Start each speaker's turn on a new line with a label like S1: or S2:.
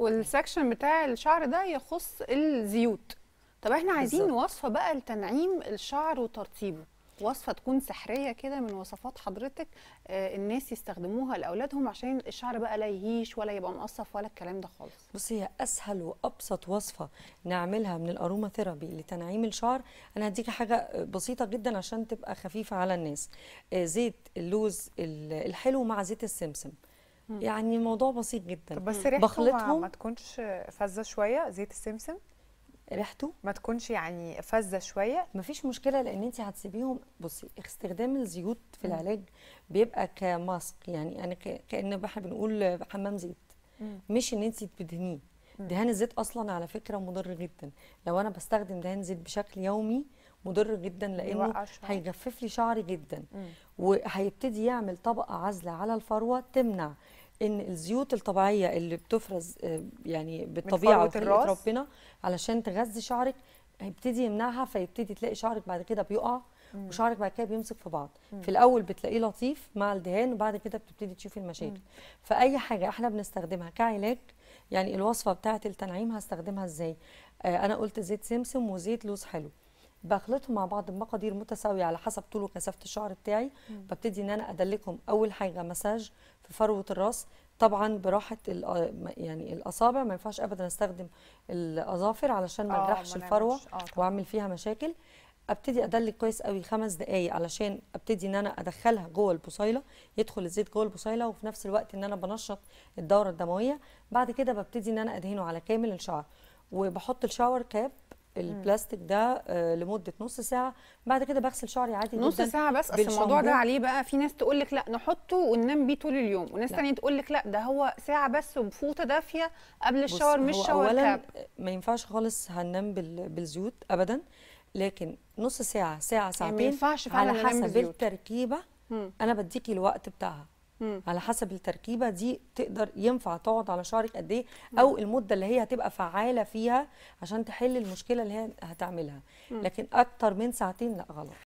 S1: والسكشن بتاع الشعر ده يخص الزيوت طب احنا عايزين بالزبط. وصفه بقى لتنعيم الشعر وترطيبه وصفه تكون سحريه كده من وصفات حضرتك آه الناس يستخدموها لاولادهم عشان الشعر بقى لا يهيش ولا يبقى مقصف ولا الكلام ده خالص
S2: بصي هي اسهل وابسط وصفه نعملها من الاروما ثيرابي لتنعيم الشعر انا هديكي حاجه بسيطه جدا عشان تبقى خفيفه على الناس آه زيت اللوز الحلو مع زيت السمسم يعني الموضوع بسيط جدا طب بس ريحته ما, ما تكونش فزه
S1: شويه زيت السمسم
S2: ريحته ما تكونش يعني فزه شويه مفيش مشكله لان انت هتسيبيهم بصي استخدام الزيوت في العلاج بيبقى كماسك يعني انا كان احنا بنقول حمام زيت مش ان انت تدهنيه دهان الزيت اصلا على فكره مضر جدا لو انا بستخدم دهان زيت بشكل يومي مضر جدا لانه هيجفف لي شعري جدا وهيبتدي يعمل طبقه عازله على الفروه تمنع ان الزيوت الطبيعيه اللي بتفرز آه، يعني بالطبيعه وخلقه ربنا علشان تغذي شعرك هيبتدي يمنعها فيبتدي تلاقي شعرك بعد كده بيقع مم. وشعرك بعد كده بيمسك في بعض مم. في الاول بتلاقيه لطيف مع الدهان وبعد كده بتبتدي تشوفي المشاكل مم. فاي حاجه احنا بنستخدمها كعلاج يعني الوصفه بتاعه التنعيم هستخدمها ازاي آه انا قلت زيت سمسم وزيت لوز حلو بخلطهم مع بعض بمقادير متساويه على حسب طول وكثافه الشعر بتاعي ببتدي ان انا ادلكهم اول حاجه مساج في فروه الراس طبعا براحه آه، يعني الاصابع ما ينفعش ابدا استخدم الاظافر علشان ما آه، اجرحش الفروه آه، واعمل فيها مشاكل ابتدي ادلك كويس قوي خمس دقائق علشان ابتدي ان انا ادخلها جوه البصيله يدخل الزيت جوه البصيله وفي نفس الوقت ان انا بنشط الدوره الدمويه بعد كده ببتدي ان انا ادهنه على كامل الشعر وبحط الشاور كاب البلاستيك ده آه،
S1: لمده نص ساعه بعد كده بغسل شعري عادي نص ساعه بس اصل الموضوع ده عليه بقى في ناس تقول لك لا نحطه وننام بيه طول اليوم وناس ثانيه تقول لك لا ده هو ساعه بس وبفوطه دافيه قبل الشاور مش شاور اولا
S2: ما ينفعش خالص هننام بالزيوت ابدا لكن نص ساعه ساعه ساعتين يعني ما ينفعش فعلا على حسب التركيبه انا بديكي الوقت بتاعها مم. على حسب التركيبه دي تقدر ينفع تقعد على شعرك قد ايه او المده اللي هي هتبقى فعاله فيها عشان تحل المشكله اللي هي هتعملها مم. لكن اكتر من ساعتين لا غلط